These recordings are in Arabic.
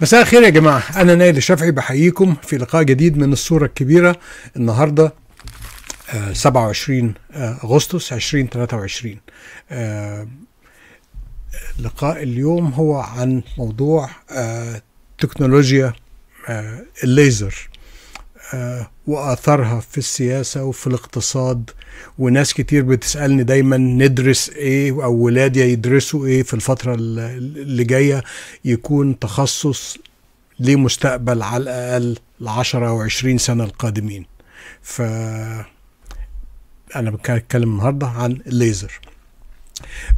مساء الخير يا جماعة أنا نايل الشافعي بحييكم في لقاء جديد من الصورة الكبيرة النهاردة 27 آه، آه، أغسطس 2023 آه، لقاء اليوم هو عن موضوع تكنولوجيا الليزر آه، واثرها في السياسه وفي الاقتصاد وناس كتير بتسالني دايما ندرس ايه او ولادي يدرسوا ايه في الفتره اللي جايه يكون تخصص ليه مستقبل على الاقل العشرة او عشرين سنه القادمين ف انا بتكلم النهارده عن الليزر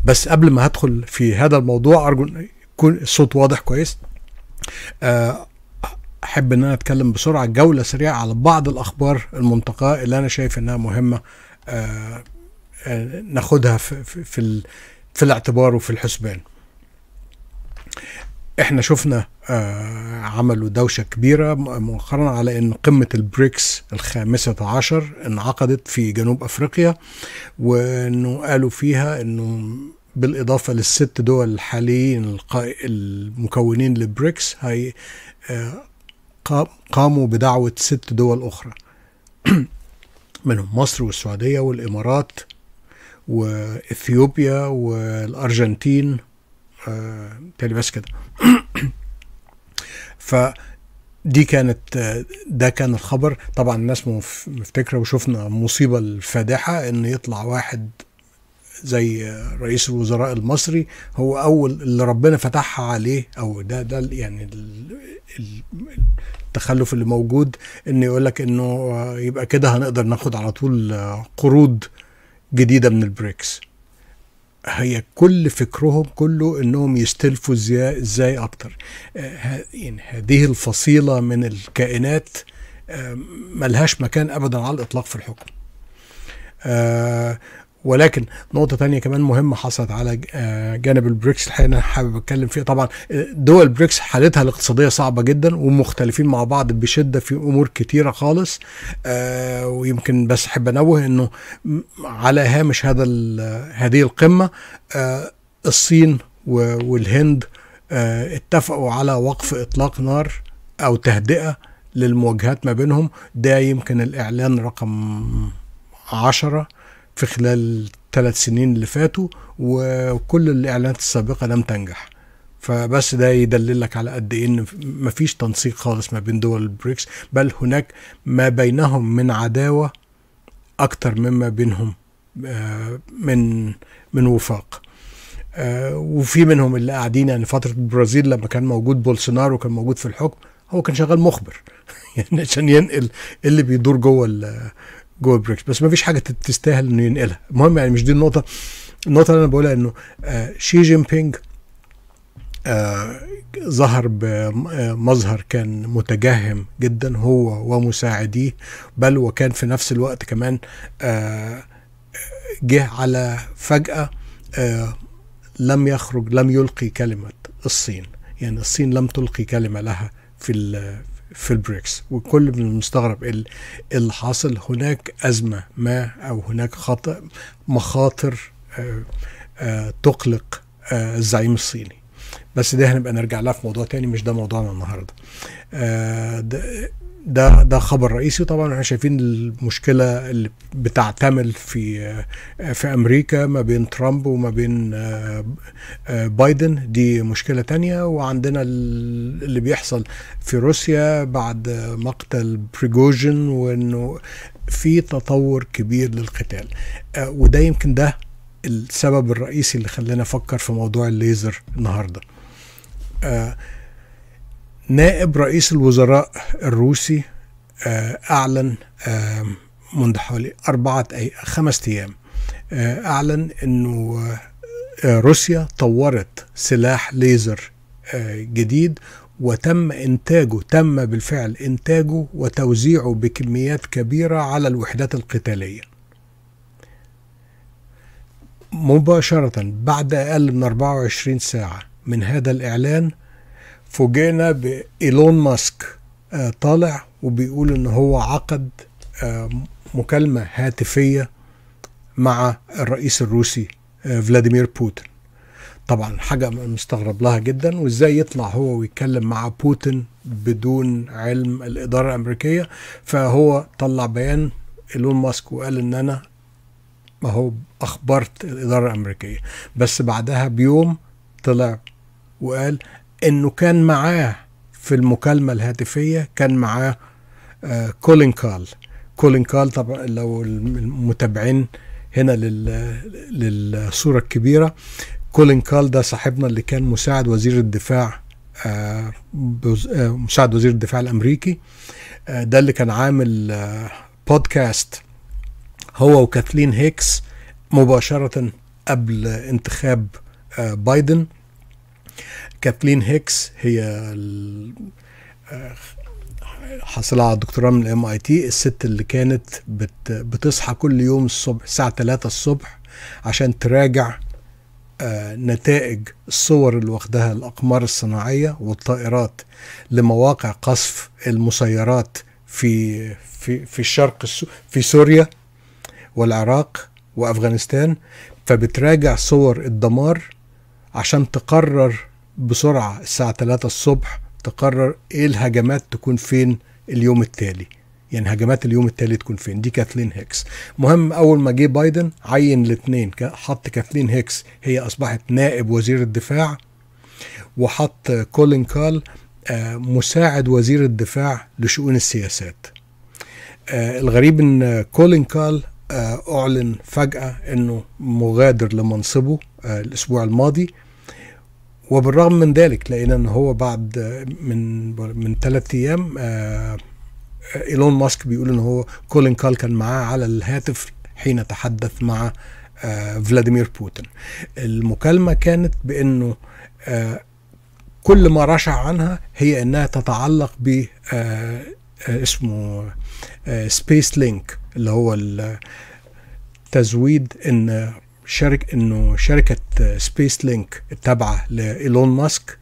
بس قبل ما هدخل في هذا الموضوع ارجو يكون الصوت واضح كويس آه احب ان انا اتكلم بسرعه جوله سريعه على بعض الاخبار المنتقاه اللي انا شايف انها مهمه آه، آه، ناخدها في في, في الاعتبار وفي الحسبان احنا شفنا آه، عملوا دوشة كبيرة مؤخرا على ان قمة البريكس الخامسة عشر انعقدت في جنوب افريقيا وانه قالوا فيها انه بالاضافة للست دول الحاليين المكونين للبريكس هي قاموا بدعوة ست دول أخرى منهم مصر والسعودية والإمارات وإثيوبيا والأرجنتين آه، تالي بس كده فدي كانت ده كان الخبر طبعا الناس مفتكره وشفنا المصيبه الفادحه ان يطلع واحد زي رئيس الوزراء المصري هو اول اللي ربنا فتحها عليه او ده ده يعني التخلف اللي موجود انه يقول لك انه يبقى كده هنقدر ناخد على طول قروض جديده من البريكس هي كل فكرهم كله انهم يستلفوا ازاي ازاي اكتر آه، يعني هذه الفصيله من الكائنات آه، ملهاش مكان ابدا على الاطلاق في الحكم آه، ولكن نقطه تانية كمان مهمه حصلت على آه، جانب البريكس الحقيقه انا حابب اتكلم فيها طبعا آه، دول بريكس حالتها الاقتصاديه صعبه جدا ومختلفين مع بعض بشده في امور كتيره خالص آه، ويمكن بس احب انوه انه على هامش هذا هذه القمه الصين والهند اتفقوا على وقف اطلاق نار او تهدئه للمواجهات ما بينهم ده يمكن الاعلان رقم عشرة في خلال ثلاث سنين اللي فاتوا وكل الاعلانات السابقه لم تنجح فبس ده يدللك على قد ايه ان مفيش تنسيق خالص ما بين دول البريكس بل هناك ما بينهم من عداوه اكتر مما بينهم آه، من من وفاق آه، وفي منهم اللي قاعدين يعني فتره البرازيل لما كان موجود بولسونارو كان موجود في الحكم هو كان شغال مخبر يعني عشان ينقل اللي بيدور جوه جوه بريكس بس ما فيش حاجه تستاهل انه ينقلها المهم يعني مش دي النقطه النقطه اللي انا بقولها انه آه شي جين بينج آه ظهر بمظهر آه، كان متجهم جدا هو ومساعديه بل وكان في نفس الوقت كمان آه جه على فجأة آه لم يخرج لم يلقي كلمة الصين يعني الصين لم تلقي كلمة لها في في البريكس وكل من المستغرب اللي حاصل هناك أزمة ما أو هناك خطأ مخاطر آه، آه، تقلق آه، الزعيم الصيني بس ده هنبقى نرجع لها في موضوع تاني مش ده موضوعنا النهارده ده ده خبر رئيسي طبعا احنا شايفين المشكله اللي بتعتمل في في امريكا ما بين ترامب وما بين آه، آه، بايدن دي مشكله تانية وعندنا اللي بيحصل في روسيا بعد مقتل بريجوجين وانه في تطور كبير للقتال آه، وده يمكن ده السبب الرئيسي اللي خلانا افكر في موضوع الليزر النهارده نائب رئيس الوزراء الروسي آه، أعلن آه، منذ حوالي أربعة أي خمس أيام آه، أعلن أنه روسيا طورت سلاح ليزر جديد وتم إنتاجه تم بالفعل إنتاجه وتوزيعه بكميات كبيرة على الوحدات القتالية مباشرة بعد أقل من 24 ساعة من هذا الإعلان فوجئنا بإيلون ماسك آه، طالع وبيقول إن هو عقد آه، مكالمة هاتفية مع الرئيس الروسي آه، فلاديمير بوتين طبعا حاجة مستغرب لها جدا وازاي يطلع هو ويتكلم مع بوتين بدون علم الإدارة الأمريكية فهو طلع بيان إيلون ماسك وقال إن أنا ما هو أخبرت الإدارة الأمريكية بس بعدها بيوم طلع وقال انه كان معاه في المكالمه الهاتفيه كان معاه كولين كال كولين كال طبعا لو المتابعين هنا للصوره الكبيره كولين كال ده صاحبنا اللي كان مساعد وزير الدفاع آه،, آه مساعد وزير الدفاع الامريكي آه ده اللي كان عامل آه بودكاست هو وكاثلين هيكس مباشره قبل انتخاب آه، بايدن كاتلين هيكس هي آه، حاصلة على الدكتوراه من الام اي تي الست اللي كانت بت بتصحى كل يوم الصبح الساعة 3 الصبح عشان تراجع آه، نتائج الصور اللي واخدها الأقمار الصناعية والطائرات لمواقع قصف المسيرات في في في الشرق في سوريا والعراق وأفغانستان فبتراجع صور الدمار عشان تقرر بسرعة الساعة 3 الصبح تقرر ايه الهجمات تكون فين اليوم التالي يعني هجمات اليوم التالي تكون فين دي كاثلين هيكس مهم اول ما جه بايدن عين الاثنين حط كاثلين هيكس هي اصبحت نائب وزير الدفاع وحط كولين كال آه، مساعد وزير الدفاع لشؤون السياسات آه، الغريب ان كولين كال آه، اعلن فجاه انه مغادر لمنصبه الاسبوع الماضي وبالرغم من ذلك لقينا ان هو بعد من من ثلاث ايام آه، ايلون ماسك بيقول ان هو كولين كال كان معاه على الهاتف حين تحدث مع آه، فلاديمير بوتين المكالمه كانت بانه آه، كل ما رشع عنها هي انها تتعلق ب اسمه سبيس لينك اللي هو تزويد ان شرك انه شركه سبيس آه، لينك التابعه لايلون ماسك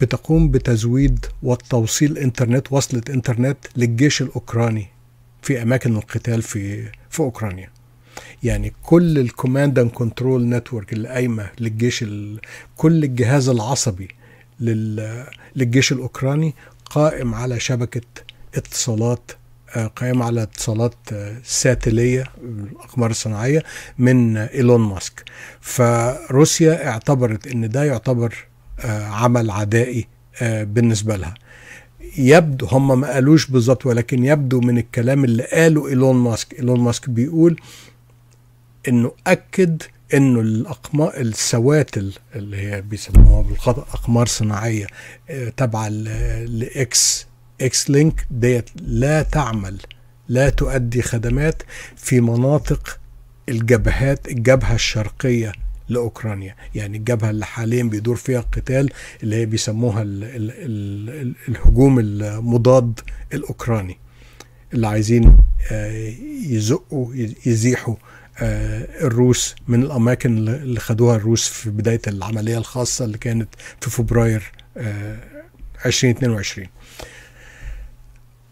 بتقوم بتزويد والتوصيل انترنت وصله انترنت للجيش الاوكراني في اماكن القتال في في اوكرانيا يعني كل الكوماند اند كنترول نتورك اللي قايمه للجيش كل الجهاز العصبي للجيش الاوكراني قائم على شبكه اتصالات قائم على اتصالات آه، ساتلية الأقمار الصناعية من إيلون ماسك فروسيا اعتبرت أن ده يعتبر آه، عمل عدائي آه، بالنسبة لها يبدو هم ما قالوش بالظبط ولكن يبدو من الكلام اللي قاله ايلون ماسك ايلون ماسك بيقول انه اكد انه الاقمار السواتل اللي هي بيسموها بالخطا اقمار صناعيه تابعه لاكس اكس لينك ديت لا تعمل لا تؤدي خدمات في مناطق الجبهات الجبهة الشرقية لأوكرانيا يعني الجبهة اللي حاليا بيدور فيها القتال اللي هي بيسموها الـ الـ الـ الهجوم المضاد الأوكراني اللي عايزين آه، يزقوا يزيحوا آه، الروس من الأماكن اللي خدوها الروس في بداية العملية الخاصة اللي كانت في فبراير 2022 آه،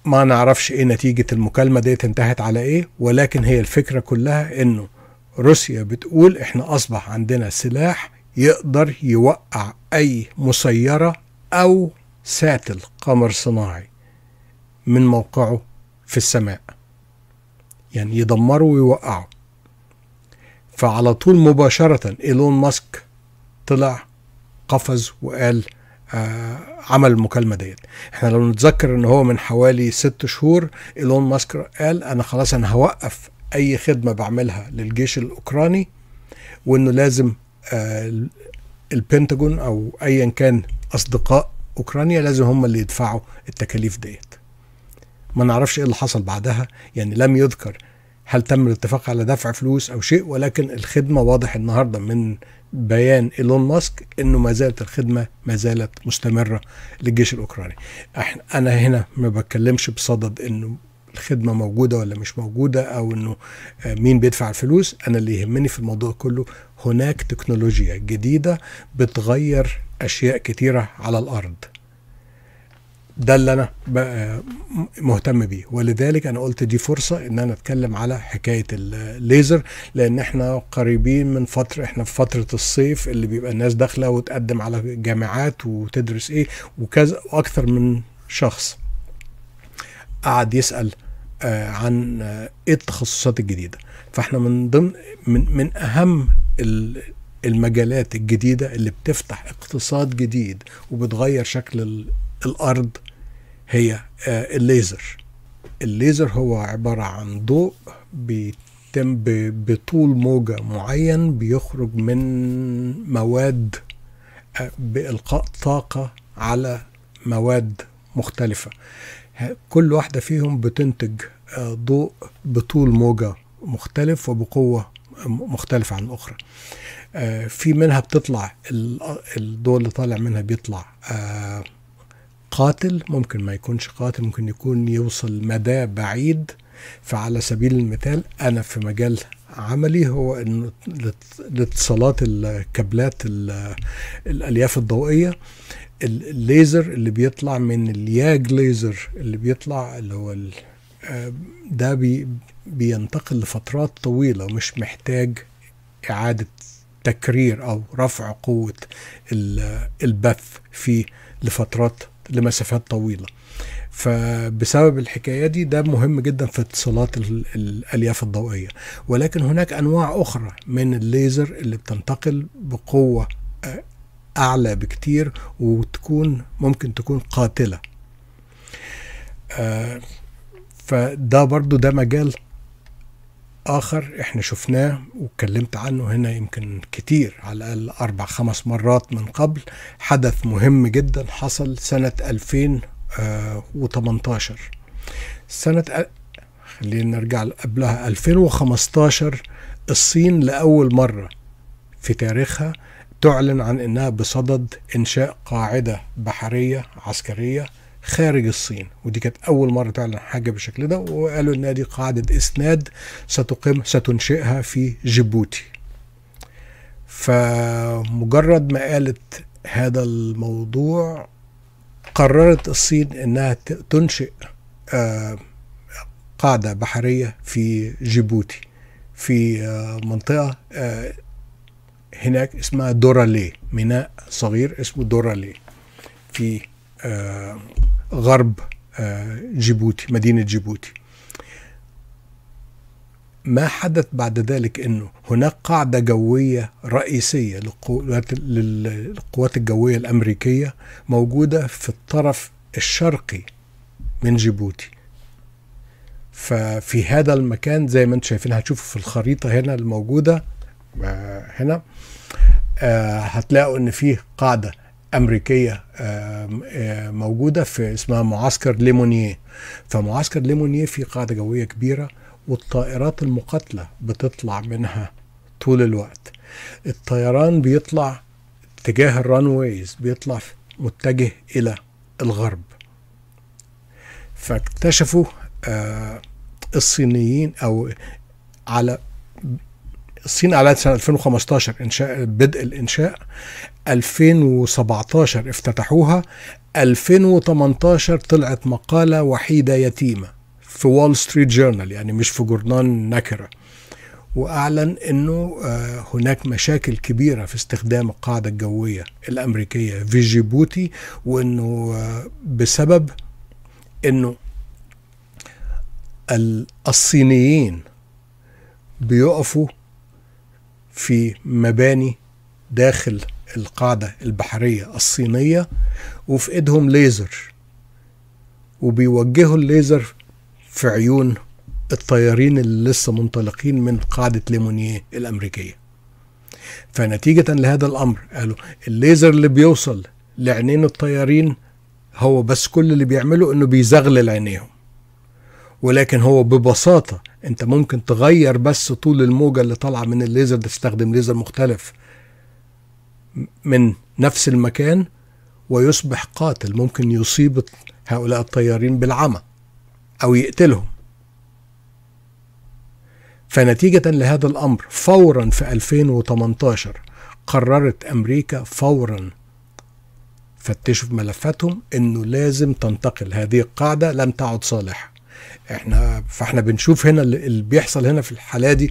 ما نعرفش ايه نتيجة المكالمة ديت انتهت على ايه ولكن هي الفكرة كلها انه روسيا بتقول احنا اصبح عندنا سلاح يقدر يوقع اي مسيرة او ساتل قمر صناعي من موقعه في السماء يعني يدمره ويوقعه فعلى طول مباشرة ايلون ماسك طلع قفز وقال آه، عمل المكالمه ديت احنا لو نتذكر ان هو من حوالي ست شهور ايلون ماسك قال انا خلاص انا هوقف اي خدمه بعملها للجيش الاوكراني وانه لازم آه، البنتاجون او ايا كان اصدقاء اوكرانيا لازم هم اللي يدفعوا التكاليف ديت ما نعرفش ايه اللي حصل بعدها يعني لم يذكر هل تم الاتفاق على دفع فلوس او شيء ولكن الخدمه واضح النهارده من بيان ايلون ماسك انه ما زالت الخدمه ما زالت مستمره للجيش الاوكراني انا هنا ما بتكلمش بصدد انه الخدمه موجوده ولا مش موجوده او انه آه، مين بيدفع الفلوس انا اللي يهمني في الموضوع كله هناك تكنولوجيا جديده بتغير اشياء كثيره على الارض ده اللي انا مهتم بيه ولذلك انا قلت دي فرصه ان انا اتكلم على حكايه الليزر لان احنا قريبين من فتره احنا في فتره الصيف اللي بيبقى الناس داخله وتقدم على جامعات وتدرس ايه وكذا واكثر من شخص قعد يسال آه، عن آه، ايه التخصصات الجديده فاحنا من ضمن من, من اهم المجالات الجديده اللي بتفتح اقتصاد جديد وبتغير شكل الارض هي آه، الليزر الليزر هو عبارة عن ضوء بيتم بطول موجة معين بيخرج من مواد آه، بإلقاء طاقة على مواد مختلفة كل واحدة فيهم بتنتج آه، ضوء بطول موجة مختلف وبقوة مختلفة عن الأخرى في منها بتطلع الضوء اللي طالع منها بيطلع قاتل ممكن ما يكونش قاتل ممكن يكون يوصل مدى بعيد فعلى سبيل المثال انا في مجال عملي هو ان الاتصالات الكابلات الالياف الضوئيه الليزر اللي بيطلع من الياج ليزر اللي بيطلع اللي هو آه، ده بي بينتقل لفترات طويله ومش محتاج اعاده تكرير او رفع قوه البث فيه لفترات لمسافات طويله فبسبب الحكايه دي ده مهم جدا في اتصالات الالياف الضوئيه ولكن هناك انواع اخرى من الليزر اللي بتنتقل بقوه آه، اعلى بكتير وتكون ممكن تكون قاتله آه، فده برضو ده مجال آخر إحنا شفناه واتكلمت عنه هنا يمكن كتير على الأقل أربع خمس مرات من قبل حدث مهم جدا حصل سنة 2018 آه، سنة خلينا نرجع قبلها 2015 الصين لأول مرة في تاريخها تعلن عن انها بصدد انشاء قاعده بحريه عسكريه خارج الصين ودي كانت اول مره تعلن حاجه بالشكل ده وقالوا ان دي قاعده اسناد ستقيم ستنشئها في جيبوتي فمجرد ما قالت هذا الموضوع قررت الصين انها تنشئ آه، قاعده بحريه في جيبوتي في آه، منطقه آه، هناك اسمها دورالي ميناء صغير اسمه دورالي في آه غرب آه، جيبوتي مدينة جيبوتي ما حدث بعد ذلك أنه هناك قاعدة جوية رئيسية للقوات, الجوية الأمريكية موجودة في الطرف الشرقي من جيبوتي ففي هذا المكان زي ما انتم شايفين هتشوفوا في الخريطة هنا الموجودة آه، هنا آه، هتلاقوا ان فيه قاعدة امريكيه موجوده في اسمها معسكر ليمونيه فمعسكر ليمونيه في قاعده جويه كبيره والطائرات المقاتله بتطلع منها طول الوقت الطيران بيطلع اتجاه الرانويز بيطلع متجه الى الغرب فاكتشفوا الصينيين او على الصين اعلنت سنه 2015 انشاء بدء الانشاء 2017 افتتحوها 2018 طلعت مقاله وحيده يتيمه في وول ستريت جورنال يعني مش في جورنان نكره واعلن انه آه، هناك مشاكل كبيره في استخدام القاعده الجويه الامريكيه في جيبوتي وانه آه، بسبب انه الصينيين بيقفوا في مباني داخل القاعدة البحرية الصينية وفي ايدهم ليزر وبيوجهوا الليزر في عيون الطيارين اللي لسه منطلقين من قاعدة ليمونيه الأمريكية فنتيجة لهذا الأمر قالوا الليزر اللي بيوصل لعينين الطيارين هو بس كل اللي بيعمله انه بيزغلل عينيهم ولكن هو ببساطة انت ممكن تغير بس طول الموجه اللي طالعه من الليزر ده تستخدم ليزر مختلف من نفس المكان ويصبح قاتل ممكن يصيب هؤلاء الطيارين بالعمى او يقتلهم فنتيجة لهذا الأمر فورا في 2018 قررت أمريكا فورا فتشوا في ملفاتهم أنه لازم تنتقل هذه القاعدة لم تعد صالحة احنا فاحنا بنشوف هنا اللي بيحصل هنا في الحاله دي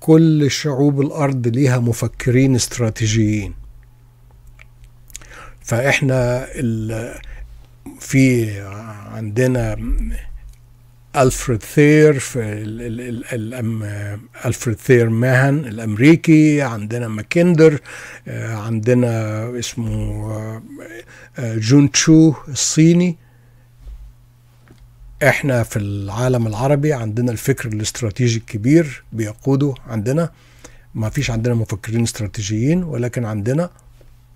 كل شعوب الارض ليها مفكرين استراتيجيين فاحنا في عندنا ألفريد ثير في ألفريد ثير ماهن الأمريكي عندنا ماكندر عندنا اسمه آه، جون تشو الصيني احنا في العالم العربي عندنا الفكر الاستراتيجي الكبير بيقوده عندنا ما فيش عندنا مفكرين استراتيجيين ولكن عندنا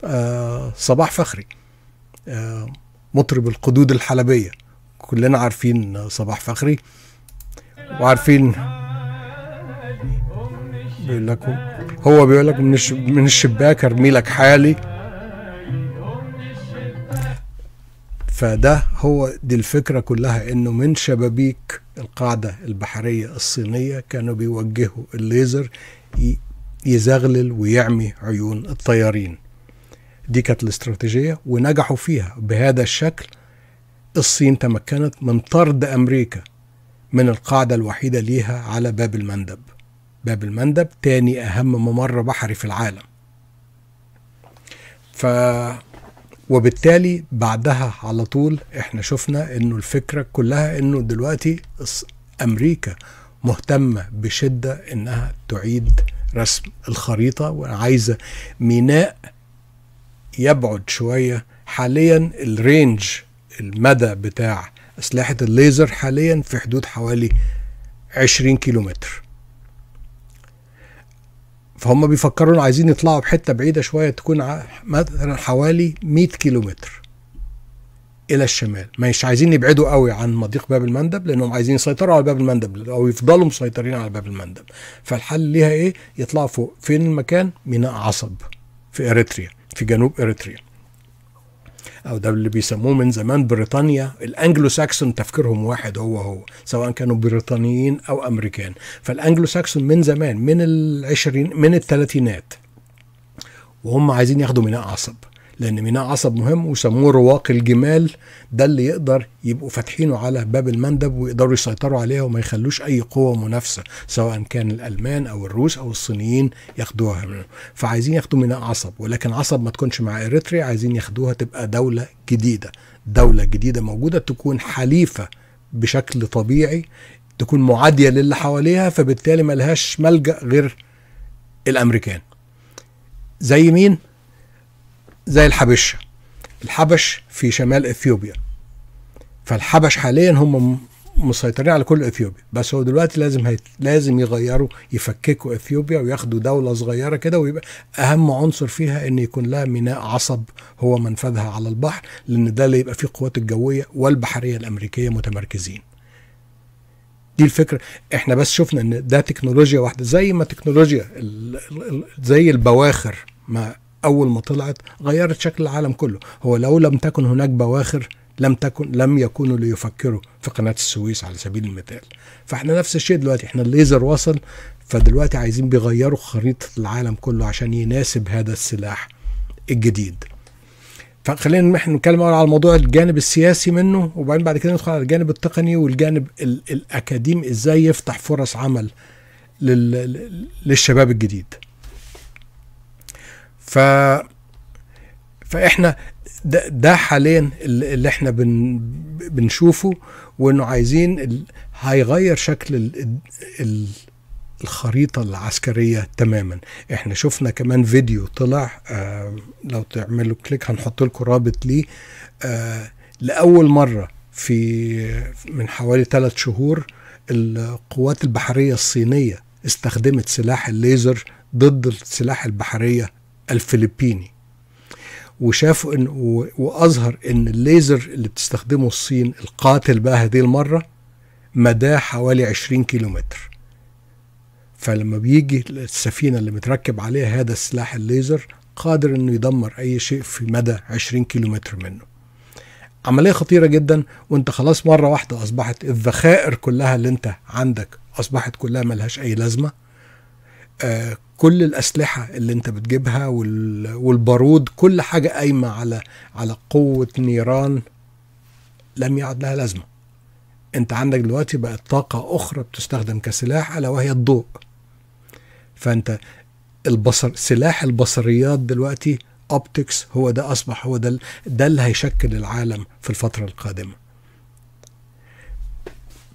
آه، صباح فخري آه، مطرب القدود الحلبية كلنا عارفين صباح فخري وعارفين بيقول لكم هو بيقول لك من الشباك ارمي لك حالي فده هو دي الفكرة كلها انه من شبابيك القاعدة البحرية الصينية كانوا بيوجهوا الليزر يزغلل ويعمي عيون الطيارين دي كانت الاستراتيجية ونجحوا فيها بهذا الشكل الصين تمكنت من طرد أمريكا من القاعدة الوحيدة ليها على باب المندب باب المندب تاني أهم ممر بحري في العالم ف وبالتالي بعدها على طول احنا شفنا انه الفكره كلها انه دلوقتي امريكا مهتمه بشده انها تعيد رسم الخريطه وعايزه ميناء يبعد شويه حاليا الرينج المدى بتاع اسلحه الليزر حاليا في حدود حوالي 20 كيلومتر فهم بيفكروا عايزين يطلعوا بحته بعيده شويه تكون مثلا حوالي 100 كيلومتر الى الشمال مش عايزين يبعدوا قوي عن مضيق باب المندب لانهم عايزين يسيطروا على باب المندب او يفضلوا مسيطرين على باب المندب فالحل ليها ايه يطلعوا فوق فين المكان ميناء عصب في اريتريا في جنوب اريتريا او ده اللي بيسموه من زمان بريطانيا الانجلو ساكسون تفكيرهم واحد هو هو سواء كانوا بريطانيين او امريكان فالانجلو ساكسون من زمان من العشرين من الثلاثينات وهم عايزين ياخدوا ميناء عصب لان ميناء عصب مهم وسموه رواق الجمال ده اللي يقدر يبقوا فاتحينه على باب المندب ويقدروا يسيطروا عليها وما يخلوش اي قوه منافسه سواء كان الالمان او الروس او الصينيين ياخدوها منه فعايزين ياخدوا ميناء عصب ولكن عصب ما تكونش مع اريتريا عايزين ياخدوها تبقى دوله جديده دوله جديده موجوده تكون حليفه بشكل طبيعي تكون معاديه للي حواليها فبالتالي ملهاش ملجا غير الامريكان زي مين زي الحبشه الحبش في شمال اثيوبيا فالحبش حاليا هم مسيطرين على كل اثيوبيا بس هو دلوقتي لازم هيت... لازم يغيروا يفككوا اثيوبيا وياخدوا دوله صغيره كده ويبقى اهم عنصر فيها ان يكون لها ميناء عصب هو منفذها على البحر لان ده اللي يبقى فيه القوات الجويه والبحريه الامريكيه متمركزين دي الفكره احنا بس شفنا ان ده تكنولوجيا واحده زي ما تكنولوجيا ال... زي البواخر ما اول ما طلعت غيرت شكل العالم كله هو لو لم تكن هناك بواخر لم تكن لم يكونوا ليفكروا في قناه السويس على سبيل المثال فاحنا نفس الشيء دلوقتي احنا الليزر وصل فدلوقتي عايزين بيغيروا خريطه العالم كله عشان يناسب هذا السلاح الجديد فخلينا احنا نتكلم اول على الموضوع الجانب السياسي منه وبعدين بعد كده ندخل على الجانب التقني والجانب الاكاديمي ازاي يفتح فرص عمل للشباب الجديد ف فاحنا ده, ده حاليا اللي احنا بن بنشوفه وانه عايزين ال... هيغير شكل ال... ال... الخريطة العسكرية تماما احنا شفنا كمان فيديو طلع آه لو تعملوا كليك هنحط لكم رابط ليه آه لأول مرة في من حوالي ثلاث شهور القوات البحرية الصينية استخدمت سلاح الليزر ضد السلاح البحرية الفلبيني وشافوا ان واظهر ان الليزر اللي بتستخدمه الصين القاتل بقى هذه المره مداه حوالي 20 كيلومتر فلما بيجي السفينه اللي متركب عليها هذا السلاح الليزر قادر انه يدمر اي شيء في مدى 20 كيلومتر منه عمليه خطيره جدا وانت خلاص مره واحده اصبحت الذخائر كلها اللي انت عندك اصبحت كلها ملهاش اي لازمه آه كل الأسلحة اللي أنت بتجيبها والبارود كل حاجة قايمة على على قوة نيران لم يعد لها لازمة أنت عندك دلوقتي بقت طاقة أخرى بتستخدم كسلاح ألا وهي الضوء فأنت البصر سلاح البصريات دلوقتي أوبتكس هو ده أصبح هو ده ده اللي هيشكل العالم في الفترة القادمة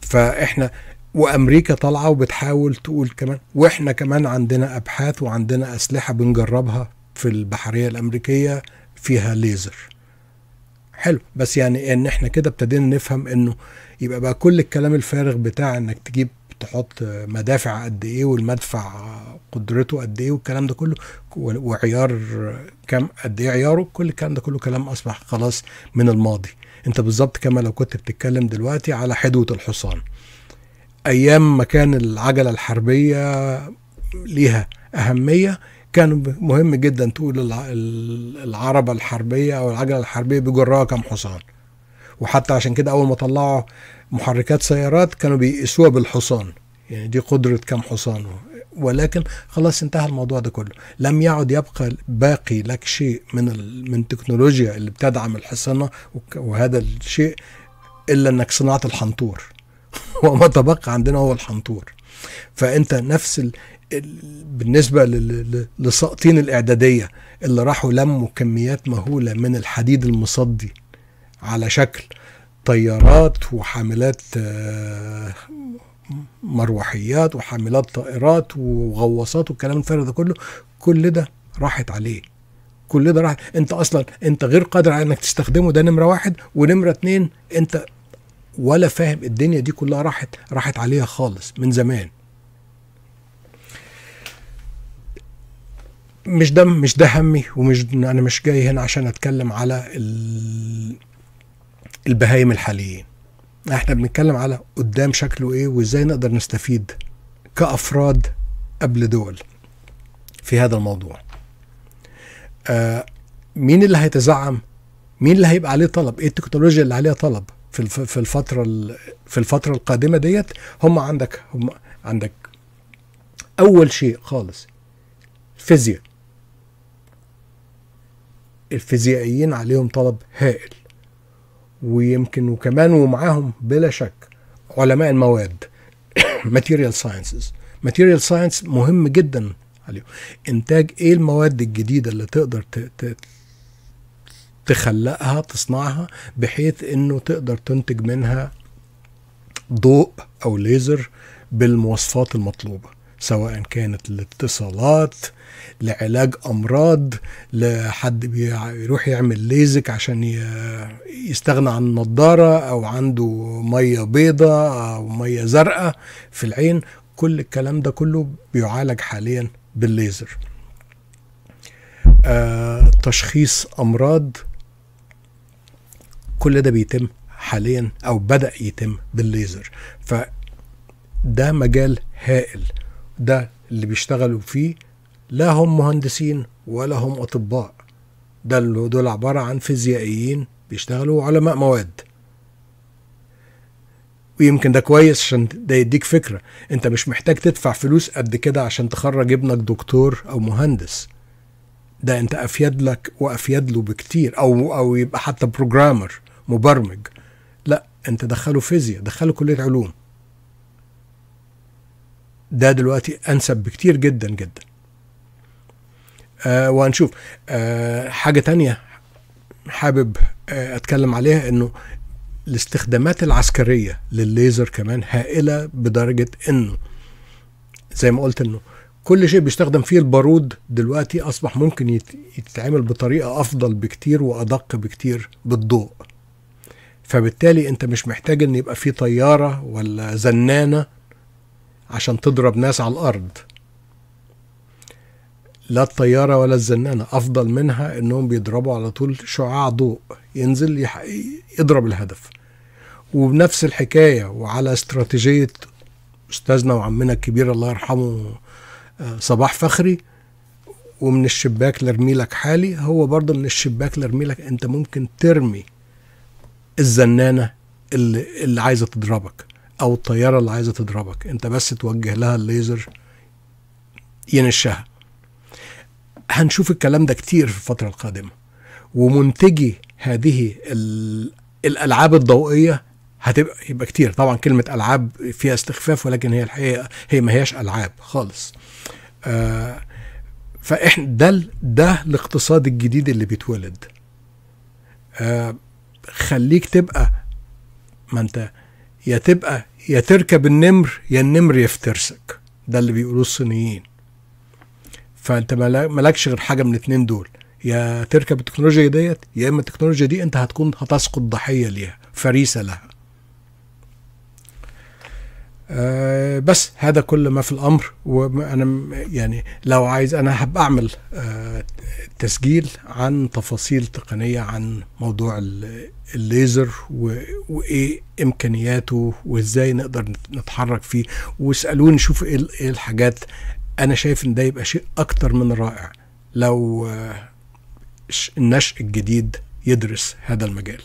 فإحنا وامريكا طالعه وبتحاول تقول كمان واحنا كمان عندنا ابحاث وعندنا اسلحه بنجربها في البحريه الامريكيه فيها ليزر حلو بس يعني ان احنا كده ابتدينا نفهم انه يبقى بقى كل الكلام الفارغ بتاع انك تجيب تحط مدافع قد ايه والمدفع قدرته قد ايه والكلام ده كله وعيار كم قد ايه عياره كل الكلام ده كله كلام اصبح خلاص من الماضي انت بالظبط كما لو كنت بتتكلم دلوقتي على حدوة الحصان ايام ما كان العجله الحربيه ليها اهميه كان مهم جدا تقول العربه الحربيه او العجله الحربيه بيجراها كم حصان وحتى عشان كده اول ما طلعوا محركات سيارات كانوا بيقيسوها بالحصان يعني دي قدره كم حصان ولكن خلاص انتهى الموضوع ده كله لم يعد يبقى باقي لك شيء من من تكنولوجيا اللي بتدعم الحصانه وهذا الشيء الا انك صناعه الحنطور وما تبقى عندنا هو الحنطور فانت نفس ال... بالنسبه للساقطين الاعداديه اللي راحوا لموا كميات مهوله من الحديد المصدي على شكل طيارات وحاملات آه، مروحيات وحاملات طائرات وغواصات والكلام الفارغ ده كله كل ده راحت عليه كل ده راح انت اصلا انت غير قادر على انك تستخدمه ده نمره واحد ونمره اتنين انت ولا فاهم الدنيا دي كلها راحت راحت عليها خالص من زمان مش ده مش ده همي ومش انا مش جاي هنا عشان اتكلم على البهايم الحاليين احنا بنتكلم على قدام شكله ايه وازاي نقدر نستفيد كافراد قبل دول في هذا الموضوع آه مين اللي هيتزعم مين اللي هيبقى عليه طلب ايه التكنولوجيا اللي عليها طلب في في الفتره في الفتره القادمه ديت هم عندك هم عندك اول شيء خالص فيزياء الفيزيائيين عليهم طلب هائل ويمكن وكمان ومعاهم بلا شك علماء المواد ماتيريال ساينسز ماتيريال ساينس مهم جدا عليهم انتاج ايه المواد الجديده اللي تقدر تخلقها تصنعها بحيث انه تقدر تنتج منها ضوء او ليزر بالمواصفات المطلوبه سواء كانت الاتصالات لعلاج امراض لحد بيروح يعمل ليزك عشان يستغنى عن النضاره او عنده ميه بيضة او ميه زرقاء في العين كل الكلام ده كله بيعالج حاليا بالليزر آه تشخيص امراض كل ده بيتم حاليا او بدا يتم بالليزر ف ده مجال هائل ده اللي بيشتغلوا فيه لا هم مهندسين ولا هم اطباء ده دول عباره عن فيزيائيين بيشتغلوا علماء مواد ويمكن ده كويس عشان ده يديك فكره انت مش محتاج تدفع فلوس قد كده عشان تخرج ابنك دكتور او مهندس ده انت افيد لك وافيد له بكتير او او يبقى حتى بروجرامر مبرمج لا انت دخله فيزياء دخله كليه علوم ده دلوقتي انسب بكتير جدا جدا آه وهنشوف آه حاجه تانية حابب آه اتكلم عليها انه الاستخدامات العسكريه للليزر كمان هائله بدرجه انه زي ما قلت انه كل شيء بيستخدم فيه البارود دلوقتي اصبح ممكن يتعمل بطريقه افضل بكتير وادق بكتير بالضوء فبالتالي انت مش محتاج ان يبقى في طياره ولا زنانه عشان تضرب ناس على الارض لا الطيارة ولا الزنانة أفضل منها إنهم بيضربوا على طول شعاع ضوء ينزل يضرب الهدف وبنفس الحكاية وعلى استراتيجية أستاذنا وعمنا الكبير الله يرحمه آه، صباح فخري ومن الشباك لرميلك حالي هو برضه من الشباك لرميلك أنت ممكن ترمي الزنانه اللي, اللي عايزه تضربك او الطياره اللي عايزه تضربك انت بس توجه لها الليزر ينشها هنشوف الكلام ده كتير في الفتره القادمه ومنتجي هذه الالعاب الضوئيه هتبقى يبقى كتير طبعا كلمه العاب فيها استخفاف ولكن هي الحقيقه هي ما هياش العاب خالص آه فاحنا ده ده الاقتصاد الجديد اللي بيتولد آه خليك تبقى ما انت يا تبقى يا تركب النمر يا النمر يفترسك ده اللي بيقولوه الصينيين فانت مالكش غير حاجه من الاتنين دول يا تركب التكنولوجيا ديت يا اما التكنولوجيا دي انت هتكون هتسقط ضحيه ليها فريسه لها آه بس هذا كل ما في الامر وانا يعني لو عايز انا هبقى اعمل آه تسجيل عن تفاصيل تقنيه عن موضوع الليزر وايه امكانياته وازاي نقدر نتحرك فيه واسالوني شوف إيه, ايه الحاجات انا شايف ان ده يبقى شيء اكتر من رائع لو آه النشء الجديد يدرس هذا المجال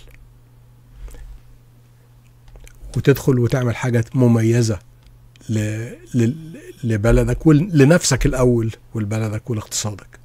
وتدخل وتعمل حاجة مميزة لبلدك ولنفسك الأول ولبلدك ولاقتصادك